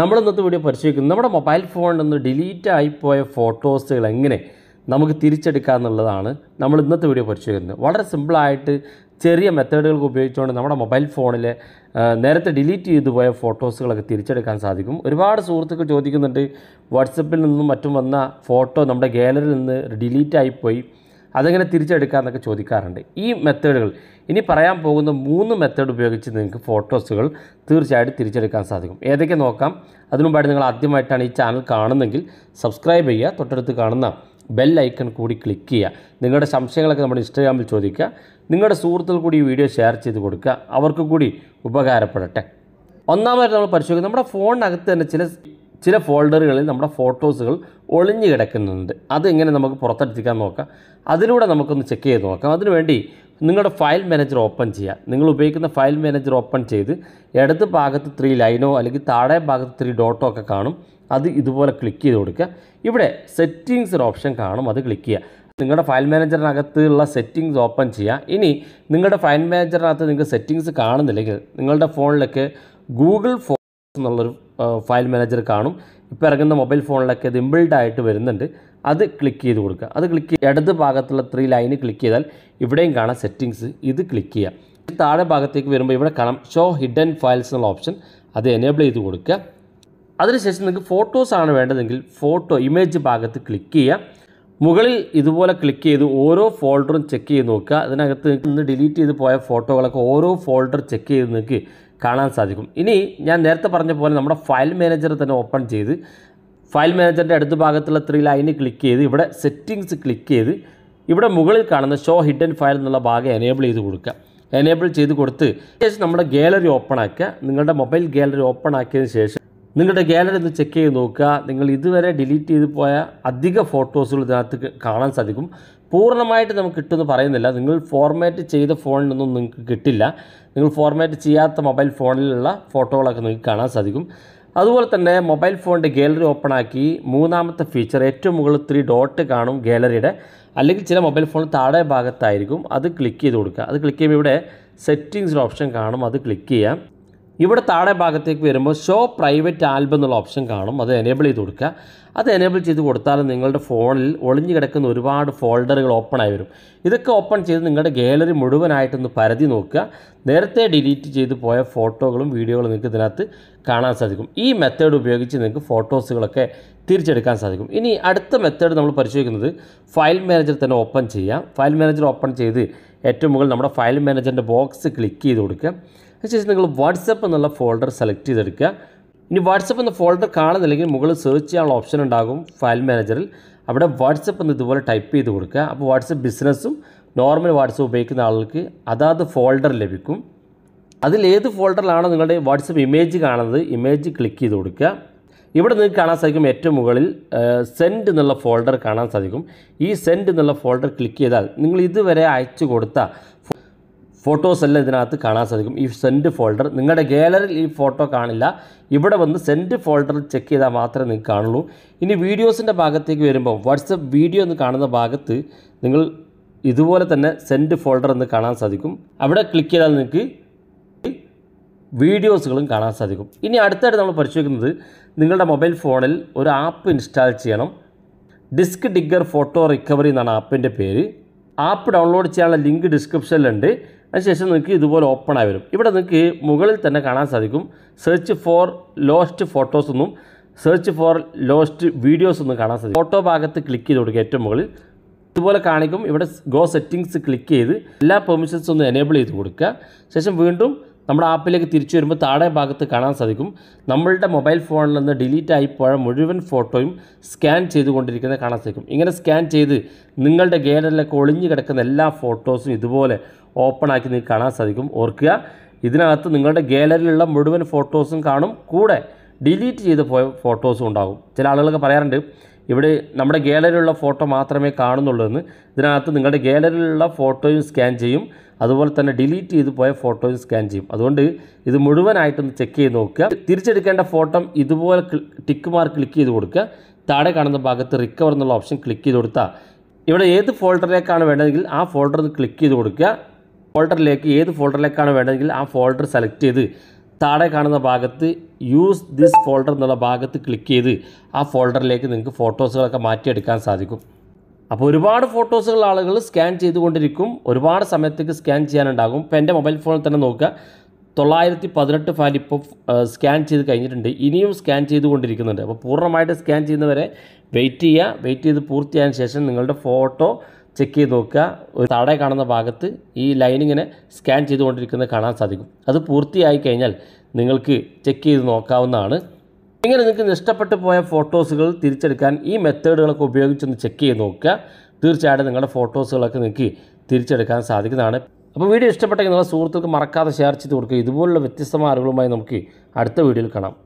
നമ്മൾ ഇന്നത്തെ വീഡിയോ പരിശോധിക്കുന്നത് നമ്മുടെ മൊബൈൽ ഫോണിൽ നിന്ന് ഡിലീറ്റ് ആയിപ്പോയ ഫോട്ടോസുകൾ എങ്ങനെ നമുക്ക് തിരിച്ചെടുക്കുക എന്നുള്ളതാണ് നമ്മൾ ഇന്നത്തെ വീഡിയോ പരിശോധിക്കുന്നത് വളരെ സിമ്പിളായിട്ട് ചെറിയ മെത്തേഡുകൾ ഉപയോഗിച്ചുകൊണ്ട് നമ്മുടെ മൊബൈൽ ഫോണിലെ നേരത്തെ ഡിലീറ്റ് ചെയ്തു പോയ ഫോട്ടോസുകളൊക്കെ തിരിച്ചെടുക്കാൻ സാധിക്കും ഒരുപാട് സുഹൃത്തുക്കൾ ചോദിക്കുന്നുണ്ട് വാട്സപ്പിൽ നിന്നും മറ്റും വന്ന ഫോട്ടോ നമ്മുടെ ഗാലറിയിൽ നിന്ന് ഡിലീറ്റ് അതെങ്ങനെ തിരിച്ചെടുക്കാമെന്നൊക്കെ ചോദിക്കാറുണ്ട് ഈ മെത്തേഡുകൾ ഇനി പറയാൻ പോകുന്ന മൂന്ന് മെത്തേഡ് ഉപയോഗിച്ച് നിങ്ങൾക്ക് ഫോട്ടോസുകൾ തീർച്ചയായിട്ടും തിരിച്ചെടുക്കാൻ സാധിക്കും ഏതൊക്കെ നോക്കാം അതിനു നിങ്ങൾ ആദ്യമായിട്ടാണ് ഈ ചാനൽ കാണുന്നെങ്കിൽ സബ്സ്ക്രൈബ് ചെയ്യുക തൊട്ടടുത്ത് കാണുന്ന ബെൽ ഐക്കൺ കൂടി ക്ലിക്ക് ചെയ്യുക നിങ്ങളുടെ സംശയങ്ങളൊക്കെ നമ്മുടെ ഇൻസ്റ്റാഗ്രാമിൽ ചോദിക്കുക നിങ്ങളുടെ സുഹൃത്തുക്കൾ കൂടി ഈ വീഡിയോ ഷെയർ ചെയ്ത് കൊടുക്കുക അവർക്ക് കൂടി ഉപകാരപ്പെടട്ടെ ഒന്നാമതായിട്ട് നമ്മൾ പരിശോധിക്കുക നമ്മുടെ ഫോണിനകത്ത് തന്നെ ചില ചില ഫോൾഡറുകളിൽ നമ്മുടെ ഫോട്ടോസുകൾ ഒളിഞ്ഞു കിടക്കുന്നുണ്ട് അതെങ്ങനെ നമുക്ക് പുറത്തെടുത്തിക്കാൻ നോക്കാം അതിലൂടെ നമുക്കൊന്ന് ചെക്ക് ചെയ്ത് നോക്കാം അതിനുവേണ്ടി നിങ്ങളുടെ ഫയൽ മാനേജർ ഓപ്പൺ ചെയ്യുക നിങ്ങൾ ഉപയോഗിക്കുന്ന ഫയൽ മാനേജർ ഓപ്പൺ ചെയ്ത് ഇടത് ഭാഗത്ത് ത്രീ ലൈനോ അല്ലെങ്കിൽ താഴെ ഭാഗത്ത് ത്രീ ഡോട്ടോ ഒക്കെ കാണും അത് ഇതുപോലെ ക്ലിക്ക് ചെയ്ത് കൊടുക്കുക ഇവിടെ സെറ്റിങ്സ് ഒരു ഓപ്ഷൻ കാണും അത് ക്ലിക്ക് ചെയ്യുക നിങ്ങളുടെ ഫയൽ മാനേജറിനകത്തുള്ള സെറ്റിങ്സ് ഓപ്പൺ ചെയ്യുക ഇനി നിങ്ങളുടെ ഫയൽ മാനേജറിനകത്ത് നിങ്ങൾക്ക് സെറ്റിങ്സ് കാണുന്നില്ലെങ്കിൽ നിങ്ങളുടെ ഫോണിലൊക്കെ ഗൂഗിൾ എന്നുള്ളൊരു ഫയൽ മാനേജർ കാണും ഇപ്പോൾ ഇറങ്ങുന്ന മൊബൈൽ ഫോണിലൊക്കെ അത് ഇമ്പിൾഡ് ആയിട്ട് വരുന്നുണ്ട് അത് ക്ലിക്ക് ചെയ്ത് കൊടുക്കുക അത് ക്ലിക്ക് ഇടത് ഭാഗത്തുള്ള ത്രീ ലൈന് ക്ലിക്ക് ചെയ്താൽ ഇവിടെയും കാണാം സെറ്റിങ്സ് ഇത് ക്ലിക്ക് ചെയ്യുക താഴെ ഭാഗത്തേക്ക് വരുമ്പോൾ ഇവിടെ കാണാം ഷോ ഹിഡൻ ഫയൽസ് എന്നുള്ള ഓപ്ഷൻ അത് എനേബിൾ ചെയ്ത് കൊടുക്കുക അതിനുശേഷം നിങ്ങൾക്ക് ഫോട്ടോസ് ആണ് വേണ്ടതെങ്കിൽ ഫോട്ടോ ഇമേജ് ഭാഗത്ത് ക്ലിക്ക് ചെയ്യുക മുകളിൽ ഇതുപോലെ ക്ലിക്ക് ചെയ്ത് ഓരോ ഫോൾഡറും ചെക്ക് ചെയ്ത് നോക്കുക അതിനകത്ത് നിന്ന് ഡിലീറ്റ് ചെയ്ത് പോയ ഫോട്ടോകളൊക്കെ ഓരോ ഫോൾഡർ ചെക്ക് ചെയ്ത് നിങ്ങൾക്ക് കാണാൻ സാധിക്കും ഇനി ഞാൻ നേരത്തെ പറഞ്ഞ പോലെ നമ്മുടെ ഫയൽ മാനേജർ തന്നെ ഓപ്പൺ ചെയ്ത് ഫയൽ മാനേജറിൻ്റെ അടുത്ത ഭാഗത്തുള്ള ത്രീ ലൈന് ക്ലിക്ക് ചെയ്ത് ഇവിടെ സെറ്റിങ്സ് ക്ലിക്ക് ചെയ്ത് ഇവിടെ മുകളിൽ കാണുന്ന ഷോ ഹിഡൻ ഫയൽ എന്നുള്ള ഭാഗം എനേബിൾ ചെയ്ത് കൊടുക്കുക എനേബിൾ ചെയ്ത് കൊടുത്ത് ശേഷം നമ്മുടെ ഗാലറി ഓപ്പൺ ആക്കുക നിങ്ങളുടെ മൊബൈൽ ഗാലറി ഓപ്പൺ ആക്കിയതിന് ശേഷം നിങ്ങളുടെ ഗാലറി ഒന്ന് ചെക്ക് ചെയ്ത് നോക്കുക നിങ്ങൾ ഇതുവരെ ഡിലീറ്റ് ചെയ്ത് പോയ അധിക ഫോട്ടോസുകൾ ഇതിനകത്ത് കാണാൻ സാധിക്കും പൂർണ്ണമായിട്ട് നമുക്ക് കിട്ടുമെന്ന് പറയുന്നില്ല നിങ്ങൾ ഫോർമാറ്റ് ചെയ്ത ഫോണിലൊന്നും നിങ്ങൾക്ക് കിട്ടില്ല നിങ്ങൾ ഫോർമാറ്റ് ചെയ്യാത്ത മൊബൈൽ ഫോണിലുള്ള ഫോട്ടോകളൊക്കെ നിങ്ങൾക്ക് കാണാൻ സാധിക്കും അതുപോലെ തന്നെ മൊബൈൽ ഫോണിൻ്റെ ഗാലറി ഓപ്പൺ ആക്കി മൂന്നാമത്തെ ഫീച്ചർ ഏറ്റവും മുകളിൽ ത്രീ ഡോട്ട് കാണും ഗാലറിയുടെ അല്ലെങ്കിൽ ചില മൊബൈൽ ഫോണിൽ താഴെ ഭാഗത്തായിരിക്കും അത് ക്ലിക്ക് ചെയ്ത് കൊടുക്കുക അത് ക്ലിക്ക് ചെയ്യുമ്പോൾ ഇവിടെ സെറ്റിങ്സിൽ ഓപ്ഷൻ കാണും അത് ക്ലിക്ക് ചെയ്യാം ഇവിടെ താഴെ ഭാഗത്തേക്ക് വരുമ്പോൾ ഷോ പ്രൈവറ്റ് ആൽബം എന്നുള്ള ഓപ്ഷൻ കാണും അത് എനേബിൾ ചെയ്ത് കൊടുക്കുക അത് എനേബിൾ ചെയ്ത് കൊടുത്താൽ നിങ്ങളുടെ ഫോണിൽ ഒളിഞ്ഞു കിടക്കുന്ന ഒരുപാട് ഫോൾഡറുകൾ ഓപ്പൺ ആയി വരും ഇതൊക്കെ ഓപ്പൺ ചെയ്ത് നിങ്ങളുടെ ഗാലറി മുഴുവനായിട്ടൊന്ന് പരതി നോക്കുക നേരത്തെ ഡിലീറ്റ് ചെയ്ത് പോയ ഫോട്ടോകളും വീഡിയോകളും നിങ്ങൾക്ക് ഇതിനകത്ത് കാണാൻ സാധിക്കും ഈ മെത്തേഡ് ഉപയോഗിച്ച് നിങ്ങൾക്ക് ഫോട്ടോസുകളൊക്കെ തിരിച്ചെടുക്കാൻ സാധിക്കും ഇനി അടുത്ത മെത്തേഡ് നമ്മൾ പരിശോധിക്കുന്നത് ഫയൽ മാനേജർ തന്നെ ഓപ്പൺ ചെയ്യാം ഫയൽ മാനേജർ ഓപ്പൺ ചെയ്ത് ഏറ്റവും മുകളിൽ നമ്മുടെ ഫയൽ മാനേജറിൻ്റെ ബോക്സ് ക്ലിക്ക് ചെയ്ത് കൊടുക്കുക അതിനുശേഷം നിങ്ങൾ വാട്സപ്പ് എന്നുള്ള ഫോൾഡർ സെലക്ട് ചെയ്തെടുക്കുക ഇനി വാട്സപ്പ് എന്ന ഫോൾഡർ കാണുന്നില്ലെങ്കിൽ മുകളിൽ സെർച്ച് ചെയ്യാനുള്ള ഓപ്ഷൻ ഉണ്ടാകും ഫയൽ മാനേജറിൽ അവിടെ വാട്സപ്പ് എന്ന് ഇതുപോലെ ടൈപ്പ് ചെയ്ത് കൊടുക്കുക അപ്പോൾ വാട്സപ്പ് ബിസിനസ്സും നോർമൽ വാട്സപ്പ് ഉപയോഗിക്കുന്ന ആളുകൾക്ക് അതാത് ഫോൾഡർ ലഭിക്കും അതിൽ ഏത് ഫോൾഡറിലാണോ നിങ്ങളുടെ വാട്സപ്പ് ഇമേജ് കാണുന്നത് ഇമേജ് ക്ലിക്ക് ചെയ്ത് കൊടുക്കുക ഇവിടെ നിങ്ങൾക്ക് കാണാൻ സാധിക്കും ഏറ്റവും മുകളിൽ സെൻഡ് എന്നുള്ള ഫോൾഡർ കാണാൻ സാധിക്കും ഈ സെൻഡ് എന്നുള്ള ഫോൾഡർ ക്ലിക്ക് ചെയ്താൽ നിങ്ങൾ ഇതുവരെ അയച്ചു കൊടുത്ത ഫോട്ടോസ് എല്ലാം ഇതിനകത്ത് കാണാൻ സാധിക്കും ഈ സെൻറ്റ് ഫോൾഡർ നിങ്ങളുടെ ഗാലറിയിൽ ഈ ഫോട്ടോ കാണില്ല ഇവിടെ വന്ന് സെൻറ്റ് ഫോൾഡർ ചെക്ക് ചെയ്താൽ മാത്രമേ നിങ്ങൾക്ക് കാണുള്ളൂ ഇനി വീഡിയോസിൻ്റെ ഭാഗത്തേക്ക് വരുമ്പോൾ വാട്സപ്പ് വീഡിയോ എന്ന് കാണുന്ന ഭാഗത്ത് നിങ്ങൾ ഇതുപോലെ തന്നെ സെൻറ്റ് ഫോൾഡർ എന്ന് കാണാൻ സാധിക്കും അവിടെ ക്ലിക്ക് ചെയ്താൽ നിങ്ങൾക്ക് വീഡിയോസുകളും കാണാൻ സാധിക്കും ഇനി അടുത്തായിട്ട് നമ്മൾ പരിശോധിക്കുന്നത് നിങ്ങളുടെ മൊബൈൽ ഫോണിൽ ഒരു ആപ്പ് ഇൻസ്റ്റാൾ ചെയ്യണം ഡിസ്ക് ഡിഗ്ഗർ ഫോട്ടോ റിക്കവറി എന്നാണ് ആപ്പിൻ്റെ പേര് ആപ്പ് ഡൗൺലോഡ് ചെയ്യാനുള്ള ലിങ്ക് ഡിസ്ക്രിപ്ഷനിലുണ്ട് അതിനുശേഷം നിങ്ങൾക്ക് ഇതുപോലെ ഓപ്പൺ ആയി വരും ഇവിടെ നിങ്ങൾക്ക് മുകളിൽ തന്നെ കാണാൻ സാധിക്കും സെർച്ച് ഫോർ ലോസ്റ്റ് ഫോട്ടോസ് എന്നും സെർച്ച് ഫോർ ലോസ്റ്റ് വീഡിയോസ് എന്നും കാണാൻ സാധിക്കും ഫോട്ടോ ഭാഗത്ത് ക്ലിക്ക് ചെയ്ത് കൊടുക്കുക ഏറ്റവും മുകളിൽ ഇതുപോലെ കാണിക്കും ഇവിടെ ഗോ സെറ്റിങ്സ് ക്ലിക്ക് ചെയ്ത് എല്ലാ പെർമിഷൻസ് ഒന്ന് എനേബിൾ ചെയ്ത് കൊടുക്കുക ശേഷം വീണ്ടും നമ്മുടെ ആപ്പിലേക്ക് തിരിച്ചു വരുമ്പോൾ താഴെ ഭാഗത്ത് കാണാൻ സാധിക്കും നമ്മളുടെ മൊബൈൽ ഫോണിൽ നിന്ന് ഡിലീറ്റ് പോയ മുഴുവൻ ഫോട്ടോയും സ്കാൻ ചെയ്തുകൊണ്ടിരിക്കുന്നത് കാണാൻ സാധിക്കും ഇങ്ങനെ സ്കാൻ ചെയ്ത് നിങ്ങളുടെ ഗാലറിയിലൊക്കെ ഒളിഞ്ഞു കിടക്കുന്ന എല്ലാ ഫോട്ടോസും ഇതുപോലെ ഓപ്പൺ ആക്കി നിങ്ങൾക്ക് കാണാൻ സാധിക്കും ഓർക്കുക ഇതിനകത്ത് നിങ്ങളുടെ ഗാലറിയിലുള്ള മുഴുവൻ ഫോട്ടോസും കാണും കൂടെ ഡിലീറ്റ് ചെയ്ത് പോയ ഫോട്ടോസും ഉണ്ടാകും ചില ആളുകളൊക്കെ പറയാറുണ്ട് ഇവിടെ നമ്മുടെ ഗാലറിയിലുള്ള ഫോട്ടോ മാത്രമേ കാണുന്നുള്ളൂ എന്ന് ഇതിനകത്ത് നിങ്ങളുടെ ഗാലറിയിലുള്ള ഫോട്ടോയും സ്കാൻ ചെയ്യും അതുപോലെ തന്നെ ഡിലീറ്റ് ചെയ്ത് പോയ ഫോട്ടോയും സ്കാൻ ചെയ്യും അതുകൊണ്ട് ഇത് മുഴുവനായിട്ടൊന്ന് ചെക്ക് ചെയ്ത് നോക്കുക തിരിച്ചെടുക്കേണ്ട ഫോട്ടോ ഇതുപോലെ ടിക്ക് മാർക്ക് ക്ലിക്ക് ചെയ്ത് കൊടുക്കുക താഴെ കാണുന്ന ഭാഗത്ത് റിക്കവർ എന്നുള്ള ഓപ്ഷൻ ക്ലിക്ക് ചെയ്ത് കൊടുത്താൽ ഇവിടെ ഏത് ഫോൾഡറിലേക്കാണ് വേണ്ടതെങ്കിൽ ആ ഫോൾഡർ ക്ലിക്ക് ചെയ്ത് കൊടുക്കുക ഫോൾഡറിലേക്ക് ഏത് ഫോൾഡറിലേക്കാണ് വേണ്ടതെങ്കിൽ ആ ഫോൾഡർ സെലക്ട് ചെയ്ത് താഴെ കാണുന്ന ഭാഗത്ത് യൂസ് ദിസ് ഫോൾഡർ എന്നുള്ള ഭാഗത്ത് ക്ലിക്ക് ചെയ്ത് ആ ഫോൾഡറിലേക്ക് നിങ്ങൾക്ക് ഫോട്ടോസുകളൊക്കെ മാറ്റിയെടുക്കാൻ സാധിക്കും അപ്പോൾ ഒരുപാട് ഫോട്ടോസുകൾ ആളുകൾ സ്കാൻ ചെയ്തുകൊണ്ടിരിക്കും ഒരുപാട് സമയത്തേക്ക് സ്കാൻ ചെയ്യാനുണ്ടാകും ഇപ്പോൾ എൻ്റെ മൊബൈൽ ഫോണിൽ തന്നെ നോക്കുക തൊള്ളായിരത്തി പതിനെട്ട് ഫയൽ ഇപ്പോൾ സ്കാൻ ചെയ്ത് കഴിഞ്ഞിട്ടുണ്ട് ഇനിയും സ്കാൻ ചെയ്തുകൊണ്ടിരിക്കുന്നുണ്ട് അപ്പോൾ പൂർണ്ണമായിട്ട് സ്കാൻ ചെയ്യുന്നവരെ വെയിറ്റ് ചെയ്യുക വെയിറ്റ് ചെയ്ത് പൂർത്തിയായതിനു ശേഷം നിങ്ങളുടെ ഫോട്ടോ ചെക്ക് ചെയ്ത് നോക്കുക ഒരു താഴെ കാണുന്ന ഭാഗത്ത് ഈ ലൈനിങ്ങനെ സ്കാൻ ചെയ്തുകൊണ്ടിരിക്കുന്നത് കാണാൻ സാധിക്കും അത് പൂർത്തിയായി കഴിഞ്ഞാൽ നിങ്ങൾക്ക് ചെക്ക് ചെയ്ത് നോക്കാവുന്നതാണ് ഇങ്ങനെ നിങ്ങൾക്ക് നഷ്ടപ്പെട്ടു പോയ ഫോട്ടോസുകൾ തിരിച്ചെടുക്കാൻ ഈ മെത്തേഡുകളൊക്കെ ഉപയോഗിച്ചൊന്ന് ചെക്ക് ചെയ്ത് നോക്കുക തീർച്ചയായിട്ടും നിങ്ങളുടെ ഫോട്ടോസുകളൊക്കെ നിങ്ങൾക്ക് തിരിച്ചെടുക്കാൻ സാധിക്കുന്നതാണ് അപ്പോൾ വീഡിയോ ഇഷ്ടപ്പെട്ടെങ്കിൽ നിങ്ങളുടെ സുഹൃത്തുക്കൾക്ക് മറക്കാതെ ഷെയർ ചെയ്ത് കൊടുക്കുക ഇതുപോലുള്ള വ്യത്യസ്തമായ അറിവുകളുമായി നമുക്ക് അടുത്ത വീഡിയോയിൽ കാണാം